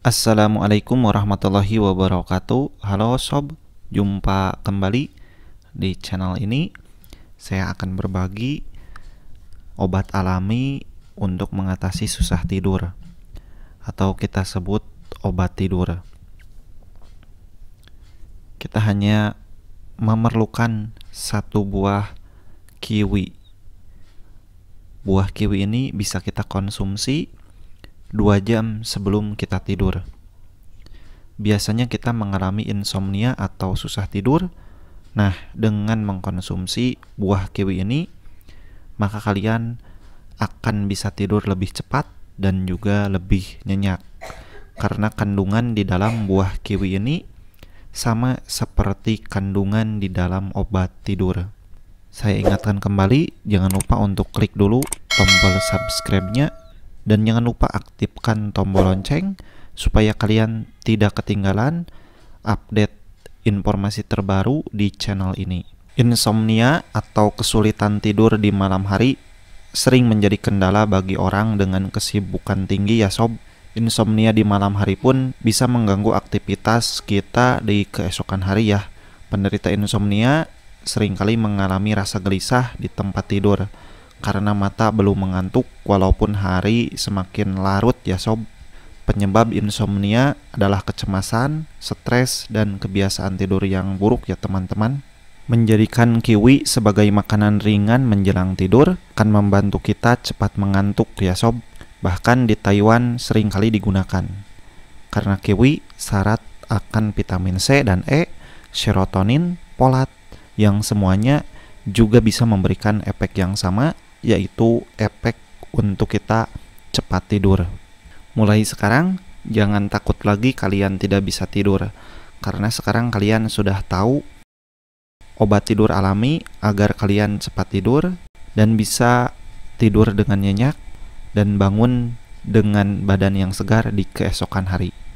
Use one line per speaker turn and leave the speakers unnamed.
Assalamualaikum warahmatullahi wabarakatuh Halo Sob, jumpa kembali di channel ini Saya akan berbagi obat alami untuk mengatasi susah tidur Atau kita sebut obat tidur Kita hanya memerlukan satu buah kiwi Buah kiwi ini bisa kita konsumsi 2 jam sebelum kita tidur. Biasanya kita mengalami insomnia atau susah tidur. Nah, dengan mengkonsumsi buah kiwi ini, maka kalian akan bisa tidur lebih cepat dan juga lebih nyenyak. Karena kandungan di dalam buah kiwi ini sama seperti kandungan di dalam obat tidur. Saya ingatkan kembali, jangan lupa untuk klik dulu tombol subscribe-nya dan jangan lupa aktifkan tombol lonceng supaya kalian tidak ketinggalan update informasi terbaru di channel ini. Insomnia atau kesulitan tidur di malam hari sering menjadi kendala bagi orang dengan kesibukan tinggi ya sob. Insomnia di malam hari pun bisa mengganggu aktivitas kita di keesokan hari ya. Penderita insomnia seringkali mengalami rasa gelisah di tempat tidur karena mata belum mengantuk walaupun hari semakin larut ya sob. Penyebab insomnia adalah kecemasan, stres, dan kebiasaan tidur yang buruk ya teman-teman. Menjadikan kiwi sebagai makanan ringan menjelang tidur akan membantu kita cepat mengantuk ya sob. Bahkan di Taiwan seringkali digunakan. Karena kiwi syarat akan vitamin C dan E, serotonin, polat, yang semuanya juga bisa memberikan efek yang sama yaitu efek untuk kita cepat tidur. Mulai sekarang, jangan takut lagi kalian tidak bisa tidur, karena sekarang kalian sudah tahu obat tidur alami agar kalian cepat tidur dan bisa tidur dengan nyenyak dan bangun dengan badan yang segar di keesokan hari.